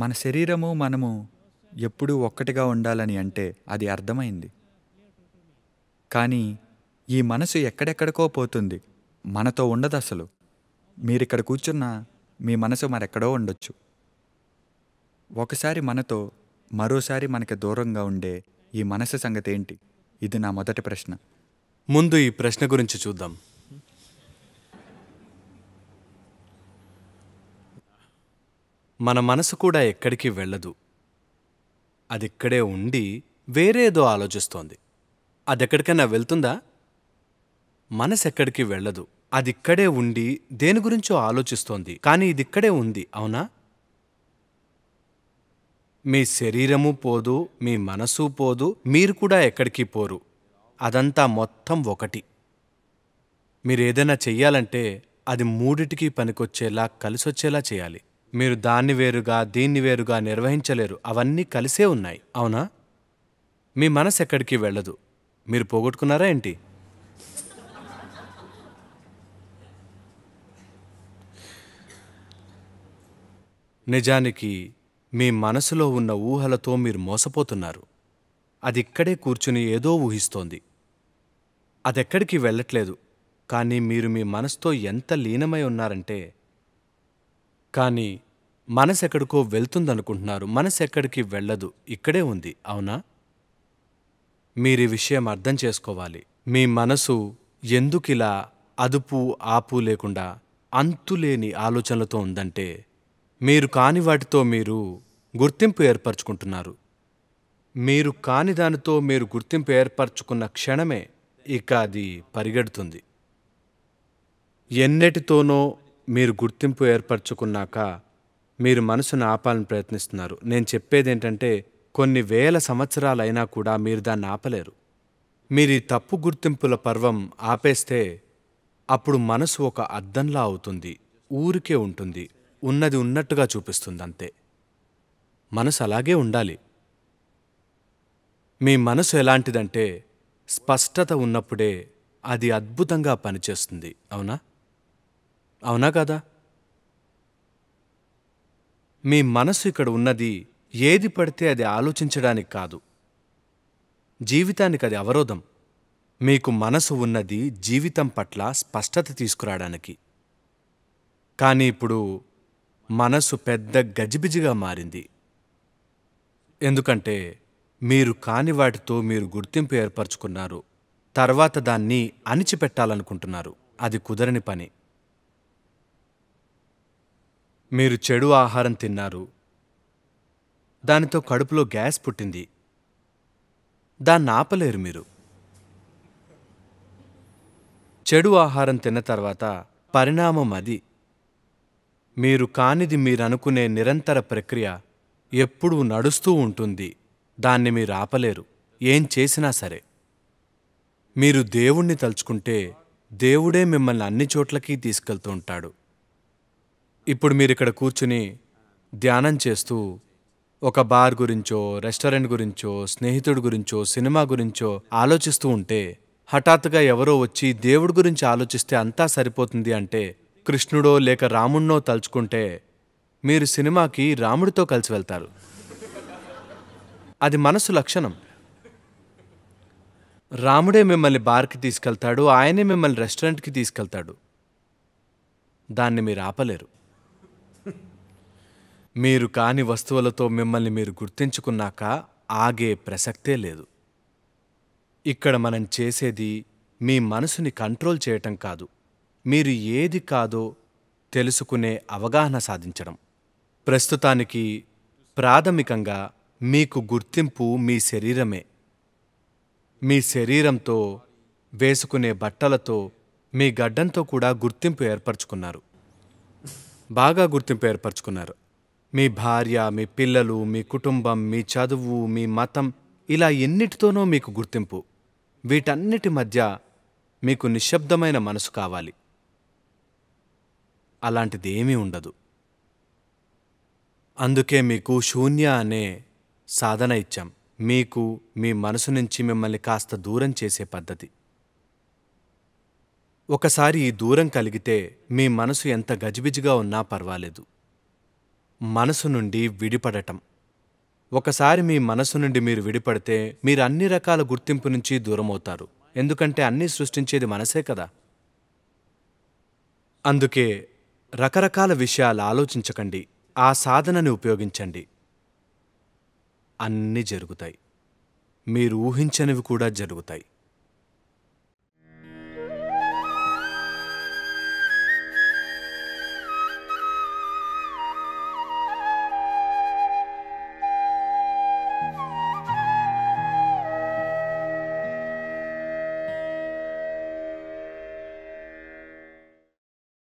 మన శరీరము మనము ఎప్పుడూ ఒక్కటిగా ఉండాలని అంటే అది అర్థమైంది కానీ ఈ మనసు ఎక్కడెక్కడికో పోతుంది మనతో ఉండదు అసలు మీరిక్కడ కూర్చున్నా మీ మనసు మరెక్కడో ఉండొచ్చు ఒకసారి మనతో మరోసారి మనకి దూరంగా ఉండే ఈ మనసు సంగతి ఏంటి ఇది నా మొదటి ప్రశ్న ముందు ఈ ప్రశ్న గురించి చూద్దాం మన మనసు కూడా ఎక్కడికి వెళ్ళదు అదిక్కడే ఉండి వేరేదో ఆలోచిస్తోంది అదెక్కడికైనా వెళ్తుందా మనసెక్కడికి వెళ్ళదు అదిక్కడే ఉండి దేని గురించో ఆలోచిస్తోంది కానీ ఇదిక్కడే ఉంది అవునా మీ శరీరము పోదు మీ మనసు పోదు మీరు కూడా ఎక్కడికి పోరు అదంతా మొత్తం ఒకటి మీరేదైనా చెయ్యాలంటే అది మూడిటికి పనికొచ్చేలా కలిసొచ్చేలా చేయాలి మీరు దాన్ని వేరుగా దీన్ని వేరుగా నిర్వహించలేరు అవన్నీ కలిసే ఉన్నాయి అవునా మీ మనసు ఎక్కడికి వెళ్ళదు మీరు పోగొట్టుకున్నారా ఏంటి నిజానికి మీ మనసులో ఉన్న ఊహలతో మీరు మోసపోతున్నారు అది ఇక్కడే కూర్చుని ఏదో ఊహిస్తోంది అదెక్కడికి వెళ్ళట్లేదు కానీ మీరు మీ మనసుతో ఎంత లీనమై ఉన్నారంటే కానీ మనసు ఎక్కడికో వెళ్తుందనుకుంటున్నారు మనసు ఎక్కడికి వెళ్ళదు ఇక్కడే ఉంది అవునా మీరు ఈ విషయం అర్థం చేసుకోవాలి మీ మనసు ఎందుకిలా అదుపు ఆపు లేకుండా అంతులేని ఆలోచనలతో ఉందంటే మీరు కాని వాటితో మీరు గుర్తింపు ఏర్పరచుకుంటున్నారు మీరు కాని దానితో మీరు గుర్తింపు ఏర్పరచుకున్న క్షణమే ఇక అది పరిగెడుతుంది ఎన్నిటితోనో మీరు గుర్తింపు ఏర్పరచుకున్నాక మీరు మనసును ఆపాలని ప్రయత్నిస్తున్నారు నేను చెప్పేది ఏంటంటే కొన్ని వేల సంవత్సరాలైనా కూడా మీరు దాన్ని ఆపలేరు మీరు ఈ తప్పు గుర్తింపుల పర్వం ఆపేస్తే అప్పుడు మనసు ఒక అద్దంలా అవుతుంది ఊరికే ఉంటుంది ఉన్నది ఉన్నట్టుగా చూపిస్తుంది అంతే మనసు అలాగే ఉండాలి మీ మనసు ఎలాంటిదంటే స్పష్టత ఉన్నప్పుడే అది అద్భుతంగా పనిచేస్తుంది అవునా అవునా కదా మీ మనసు ఇక్కడ ఉన్నది ఏది పడితే అది ఆలోచించడానికి కాదు జీవితానికి అది అవరోధం మీకు మనసు ఉన్నది జీవితం పట్ల స్పష్టత తీసుకురావడానికి కానీ ఇప్పుడు మనసు పెద్ద గజిబిజిగా మారింది ఎందుకంటే మీరు కాని వాటితో మీరు గుర్తింపు ఏర్పరచుకున్నారు తర్వాత దాన్ని అణిచిపెట్టాలనుకుంటున్నారు అది కుదరని పని మీరు చెడు ఆహారం తిన్నారు దానితో కడుపులో గ్యాస్ పుట్టింది దాన్ని ఆపలేరు మీరు చెడు ఆహారం తిన్న తర్వాత పరిణామం అది మీరు కానిది మీరనుకునే నిరంతర ప్రక్రియ ఎప్పుడూ నడుస్తూ ఉంటుంది దాన్ని మీరు ఆపలేరు ఏం చేసినా సరే మీరు దేవుణ్ణి తలుచుకుంటే దేవుడే మిమ్మల్ని అన్ని చోట్లకి తీసుకెళ్తూ ఉంటాడు ఇప్పుడు మీరు ఇక్కడ కూర్చుని ధ్యానం చేస్తూ ఒక బార్ గురించో రెస్టారెంట్ గురించో స్నేహితుడి గురించో సినిమా గురించో ఆలోచిస్తూ ఉంటే హఠాత్తుగా ఎవరో వచ్చి దేవుడి గురించి ఆలోచిస్తే అంతా సరిపోతుంది అంటే కృష్ణుడో లేక రాముణ్ణో తలుచుకుంటే మీరు సినిమాకి రాముడితో కలిసి వెళ్తారు అది మనసు లక్షణం రాముడే మిమ్మల్ని బార్కి తీసుకెళ్తాడు ఆయనే మిమ్మల్ని రెస్టారెంట్కి తీసుకెళ్తాడు దాన్ని మీరు ఆపలేరు మీరు కాని వస్తువులతో మిమ్మల్ని మీరు గుర్తించుకున్నాక ఆగే ప్రసక్తే లేదు ఇక్కడ మనం చేసేది మీ మనసుని కంట్రోల్ చేయటం కాదు మీరు ఏది కాదో తెలుసుకునే అవగాహన సాధించడం ప్రస్తుతానికి ప్రాథమికంగా మీకు గుర్తింపు మీ శరీరమే మీ శరీరంతో వేసుకునే బట్టలతో మీ గడ్డంతో కూడా గుర్తింపు ఏర్పరచుకున్నారు బాగా గుర్తింపు ఏర్పరచుకున్నారు మీ భార్య మీ పిల్లలు మీ కుటుంబం మీ చదువు మీ మతం ఇలా ఎన్నిటితోనో మీకు గుర్తింపు వీటన్నిటి మధ్య మీకు నిశ్శబ్దమైన మనసు కావాలి అలాంటిది ఏమీ ఉండదు అందుకే మీకు శూన్య అనే సాధన ఇచ్చాం మీకు మీ మనసు నుంచి మిమ్మల్ని కాస్త దూరం చేసే పద్ధతి ఒకసారి ఈ దూరం కలిగితే మీ మనసు ఎంత గజిబిజిగా ఉన్నా పర్వాలేదు మనసు నుండి విడిపడటం ఒకసారి మీ మనసు నుండి మీరు విడిపడితే మీరు అన్ని రకాల గుర్తింపు నుంచి దూరమవుతారు ఎందుకంటే అన్నీ సృష్టించేది మనసే కదా అందుకే రకరకాల విషయాలు ఆలోచించకండి ఆ సాధనని ఉపయోగించండి అన్నీ జరుగుతాయి మీరు ఊహించనివి కూడా జరుగుతాయి